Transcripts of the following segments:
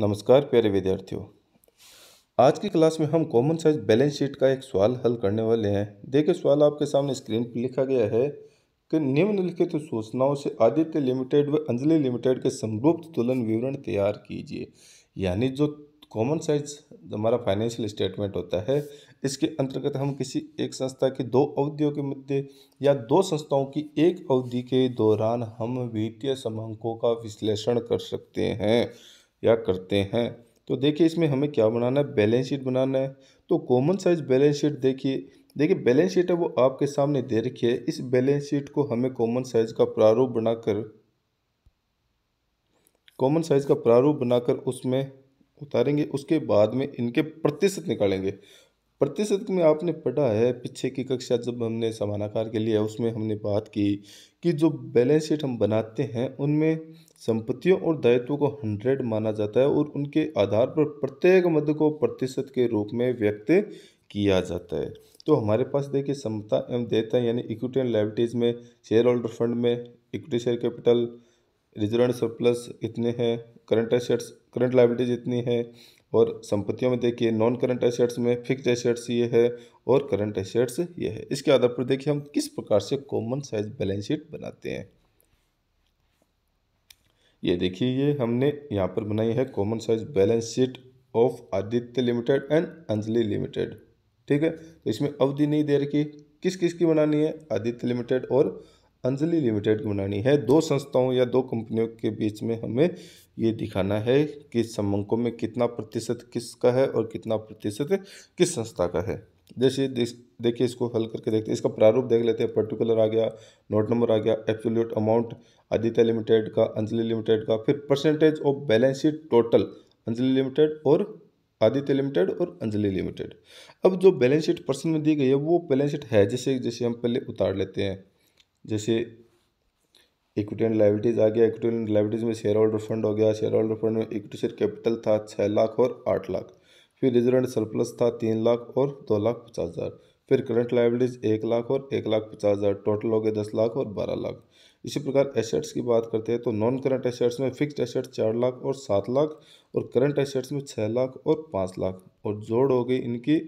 नमस्कार प्यारे विद्यार्थियों आज की क्लास में हम कॉमन साइज बैलेंस शीट का एक सवाल हल करने वाले हैं देखिए सवाल आपके सामने स्क्रीन पर लिखा गया है कि निम्नलिखित तो सूचनाओं से आदित्य लिमिटेड व अंजलि लिमिटेड के समरूप तुलन विवरण तैयार कीजिए यानी जो कॉमन साइज हमारा फाइनेंशियल स्टेटमेंट होता है इसके अंतर्गत हम किसी एक संस्था की दो अवधियों के मध्य या दो संस्थाओं की एक अवधि के दौरान हम वित्तीय समांकों का विश्लेषण कर सकते हैं या करते हैं तो देखिए इसमें हमें क्या बनाना है बैलेंस शीट बनाना है तो कॉमन साइज बैलेंस शीट देखिए देखिए बैलेंस शीट है वो आपके सामने दे रखी है इस बैलेंस शीट को हमें कॉमन साइज का प्रारूप बनाकर कॉमन साइज का प्रारूप बनाकर उसमें उतारेंगे उसके बाद में इनके प्रतिशत निकालेंगे प्रतिशत में आपने पढ़ा है पीछे की कक्षा जब हमने समानाकार के लिए उसमें हमने बात की कि जो बैलेंस शीट हम बनाते हैं उनमें संपत्तियों और दायित्वों को हंड्रेड माना जाता है और उनके आधार पर प्रत्येक मद को प्रतिशत के रूप में व्यक्त किया जाता है तो हमारे पास देखिए समता एवं देयता यानी इक्विटी एंड लाइबिलिटीज़ में शेयर होल्डर फंड में equity share capital reserve surplus इतने हैं करंट एसेट्स करंट लाइबिलिटीज इतनी है और संपत्तियों में देखिए नॉन करंट एसेट्स में फिक्स एसेट्स ये है और करंट एसेट्स ये है इसके आधार पर देखिए हम किस प्रकार से कॉमन साइज बैलेंस शीट बनाते हैं ये देखिए ये हमने यहाँ पर बनाई है common size balance sheet of Aditya limited and Anjali limited ठीक है तो इसमें अवधि नहीं दे रखी किस किस की बनानी है आदित्य लिमिटेड और अंजलि लिमिटेड की बनानी है दो संस्थाओं या दो कंपनियों के बीच में हमें ये दिखाना है कि समंकों में कितना प्रतिशत किसका है और कितना प्रतिशत किस संस्था का है जैसे देखिए इसको हल करके देखते हैं इसका प्रारूप देख लेते हैं पर्टिकुलर आ गया नोट नंबर आ गया एब्सोल्यूट अमाउंट आदित्य लिमिटेड का अंजलि लिमिटेड का फिर percentage of balance sheet total Anjali limited और आदित्य लिमिटेड और अंजलि लिमिटेड अब जो बैलेंस शीट पर्सन में दी गई है वो बैलेंस शीट है जैसे जैसे हम पहले उतार लेते हैं जैसे इक्विटी एंड लाइबिलिटीज़ आ गया इक्विटी एंड लाइबिलिटीज़ में शेयर होल्डर फंड हो गया शेयर होल्डर फंड में इक्विटी शेयर कैपिटल था छः लाख और आठ लाख फिर रिजर्व एंड सरप्लस था तीन लाख और दो लाख पचास हज़ार फिर करंट लाइबिलिटीज़ एक लाख और एक लाख पचास हज़ार टोटल हो गए दस लाख और बारह लाख इसी प्रकार एसेट्स की बात करते हैं तो नॉन करंट एसेट्स में फिक्स्ड एसेट्स चार लाख और सात लाख और करंट एसेट्स में छः लाख और पाँच लाख और जोड़ हो गई इनकी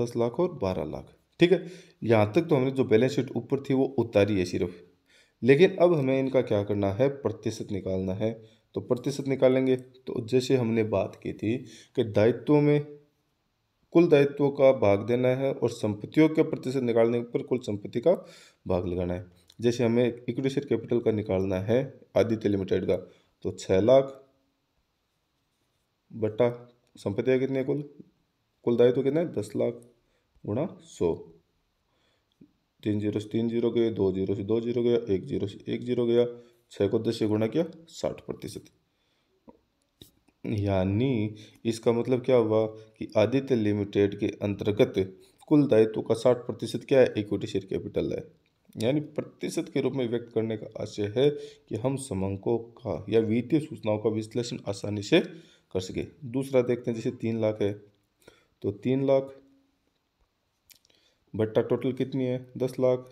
दस लाख और बारह लाख ठीक है यहाँ तक तो हमने जो बैलेंस शीट ऊपर थी वो उतारी है सिर्फ लेकिन अब हमें इनका क्या करना है प्रतिशत निकालना है तो प्रतिशत निकालेंगे तो जैसे हमने बात की थी कि दायित्वों में कुल दायित्वों का भाग देना है और संपत्तियों के प्रतिशत निकालने पर कुल संपत्ति का भाग लगाना है जैसे हमें इक्विटी शेयर कैपिटल का निकालना है आदित्य लिमिटेड का तो छः लाख बट्टा संपत्तियाँ कितनी है कुल कुल दायित्व कितना है दस लाख गुणा सौ तीन जीरो से तीन जीरो गए दो जीरो से दो जीरो गया एक जीरो से एक जीरो गया छः को दस से गुणा किया साठ प्रतिशत यानी इसका मतलब क्या हुआ कि आदित्य लिमिटेड के अंतर्गत कुल दायित्व का साठ प्रतिशत क्या है इक्विटी शेयर कैपिटल है यानी प्रतिशत के रूप में व्यक्त करने का आशय है कि हम समंकों का या वित्तीय सूचनाओं का विश्लेषण आसानी से कर सके दूसरा देखते हैं जैसे तीन लाख है तो तीन लाख बट्टा टोटल कितनी है दस लाख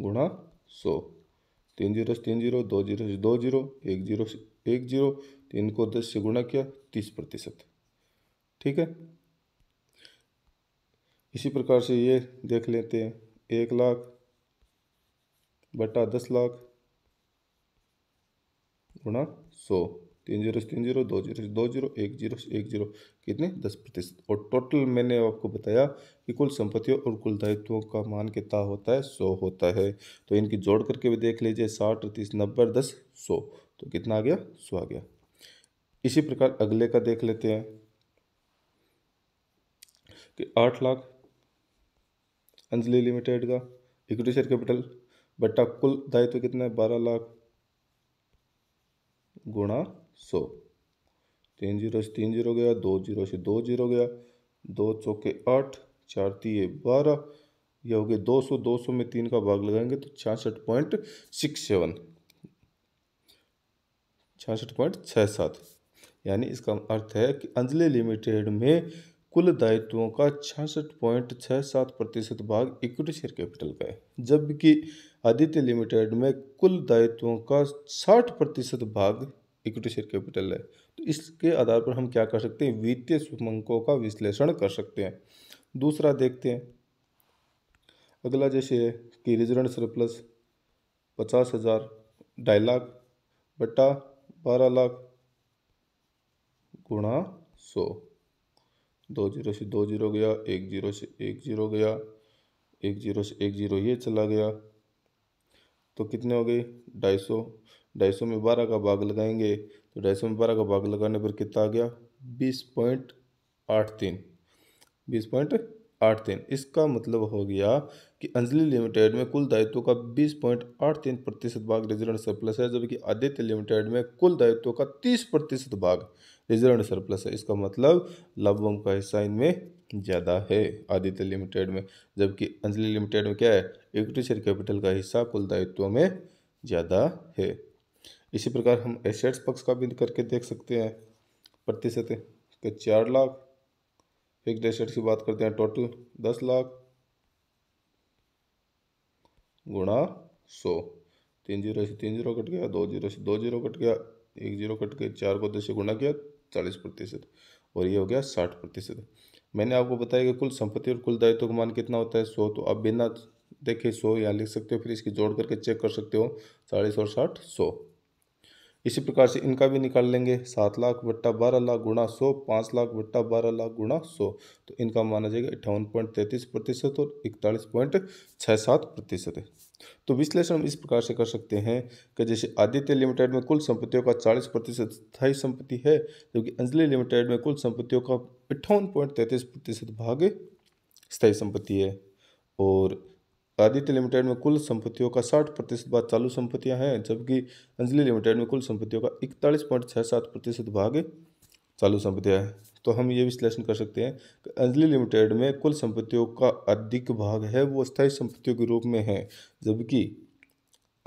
गुणा सौ तीन जीरो से तीन जीरो दो जीरो से दो जीरो एक जीरो से एक जीरो तीन को दस से गुणा किया तीस प्रतिशत ठीक है इसी प्रकार से ये देख लेते हैं एक लाख बटा दस लाख गुणा सौ तीन जीरो तीन जीरो दो जीरो दो जीरो एक जीरो एक जीरो कितने दस प्रतिशत और टोटल मैंने आपको बताया कि कुल संपत्तियों और कुल दायित्वों का मान कितना होता है सौ होता है तो इनकी जोड़ करके भी देख लीजिए साठ तीस नब्बे दस सौ तो कितना आ गया सौ आ गया इसी प्रकार अगले का देख लेते हैं कि आठ लाख अंजलि लिमिटेड का इक्विटी शेयर कैपिटल बट्टा कुल दायित्व कितना है बारह लाख गुणा सौ तीन जीरो से तीन जीरो गया दो जीरो से दो जीरो गया दो चौके आठ चार तीय बारह यह हो गया दो सौ दो सौ में तीन का भाग लगाएंगे तो छियासठ पॉइंट सिक्स सेवन छियासठ पॉइंट छः सात यानी इसका अर्थ है कि अंजलि लिमिटेड में कुल दायित्वों का छियासठ पॉइंट छः सात प्रतिशत भाग इक्विटी शेयर कैपिटल का है जबकि आदित्य लिमिटेड में कुल दायित्वों का साठ प्रतिशत भाग इक्विटी शेयर कैपिटल है तो इसके आधार पर हम क्या कर सकते हैं वित्तीय सूचकांकों का विश्लेषण कर सकते हैं दूसरा देखते हैं अगला जैसे है कि रिजर्व सरप्लस पचास हज़ार ढाई लाख बट्टा बारह लाख गुणा सौ दो जीरो से दो जीरो गया एक जीरो से एक जीरो गया एक जीरो से एक जीरो ये चला गया तो कितने हो गए ढाई सौ ढाई सौ में बारह का भाग लगाएंगे तो ढाई सौ में बारह का भाग लगाने पर कितना आ गया बीस पॉइंट आठ तीन बीस पॉइंट आठ तीन इसका मतलब हो गया कि अंजलि लिमिटेड में कुल दायित्व का बीस पॉइंट आठ तीन प्रतिशत भाग रिजर्व सरप्लस है जबकि आदित्य लिमिटेड में कुल दायित्व का तीस प्रतिशत भाग रिजर्व सरप्लस है इसका मतलब लाभवम का हिस्सा इनमें ज़्यादा है आदित्य लिमिटेड में जबकि अंजलि लिमिटेड में क्या है इक्विटी शेयर कैपिटल का हिस्सा कुल दायित्व में ज़्यादा है इसी प्रकार हम एसेट्स पक्ष का भी करके देख सकते हैं प्रतिशत के चार लाख फिक्स एसेट्स की बात करते हैं टोटल दस लाख गुणा सौ तीन जीरो से तीन जीरो कट गया दो जीरो से दो जीरो कट गया एक जीरो कट गया चार को दस से गुणा किया चालीस प्रतिशत और ये हो गया साठ प्रतिशत मैंने आपको बताया कि कुल संपत्ति और कुल दायित्व का मान कितना होता है सौ तो आप बिना देखे सौ यहाँ लिख सकते हो फिर इसकी जोड़ करके चेक कर सकते हो चालीस और साठ सौ इसी प्रकार से इनका भी निकाल लेंगे सात लाख बट्टा बारह लाख गुणा सौ पाँच लाख बट्टा बारह लाख गुणा सौ तो इनका माना जाएगा अट्ठावन पॉइंट तैंतीस प्रतिशत और इकतालीस पॉइंट छः सात प्रतिशत है तो विश्लेषण हम इस प्रकार से कर सकते हैं कि जैसे आदित्य लिमिटेड में कुल संपत्तियों का चालीस प्रतिशत स्थायी संपत्ति है जबकि अंजलि लिमिटेड में कुल संपत्तियों का अट्ठावन पॉइंट तैंतीस प्रतिशत भाग स्थायी संपत्ति है और आदित्य लिमिटेड में कुल संपत्तियों का साठ प्रतिशत भाग चालू संपत्तियां हैं जबकि अंजलि लिमिटेड में कुल संपत्तियों का इकतालीस पॉइंट छः सात प्रतिशत भाग चालू संपत्तियां हैं तो हम ये विश्लेषण कर सकते हैं कि अंजलि लिमिटेड में कुल संपत्तियों का अधिक भाग है वो स्थायी संपत्तियों के रूप में है जबकि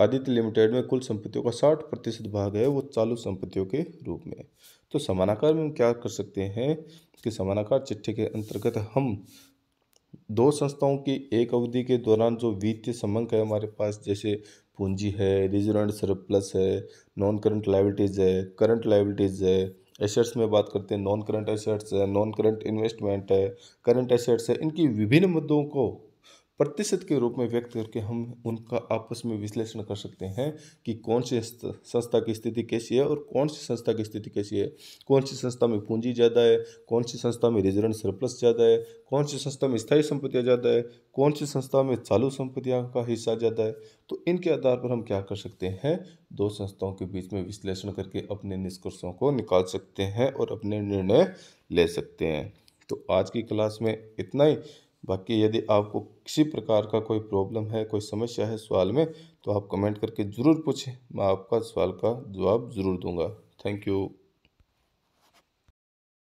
आदित्य लिमिटेड में कुल संपत्तियों का साठ प्रतिशत भाग है वो चालू संपत्तियों के रूप में तो समानाकार में हम क्या कर सकते हैं कि समानाकार चिट्ठी के अंतर्गत हम दो संस्थाओं की एक अवधि के दौरान जो वित्तीय समंक है हमारे पास जैसे पूंजी है रिजर्व सरप्लस है नॉन करंट लाइबिलिटीज है करंट लाइबिलिटीज है एसेट्स में बात करते हैं नॉन करंट एसेट्स है नॉन करंट इन्वेस्टमेंट है करंट एसेट्स है इनकी विभिन्न मुद्दों को प्रतिशत के रूप में व्यक्त करके हम उनका आपस में विश्लेषण कर सकते हैं कि कौन सी संस्था की स्थिति कैसी है और कौन सी संस्था की स्थिति कैसी है कौन सी संस्था में पूंजी ज़्यादा है कौन सी संस्था में रिजर्व सरप्लस ज़्यादा है कौन सी संस्था में स्थायी संपत्तियाँ ज़्यादा है कौन सी संस्था में चालू संपत्तियाँ का हिस्सा ज़्यादा है तो इनके आधार पर हम क्या कर सकते हैं दो संस्थाओं के बीच में विश्लेषण करके अपने निष्कर्षों को निकाल सकते हैं और अपने निर्णय ले सकते हैं तो आज की क्लास में इतना ही बाकी यदि आपको किसी प्रकार का कोई प्रॉब्लम है कोई समस्या है सवाल में तो आप कमेंट करके ज़रूर पूछें मैं आपका सवाल का जवाब ज़रूर दूंगा थैंक यू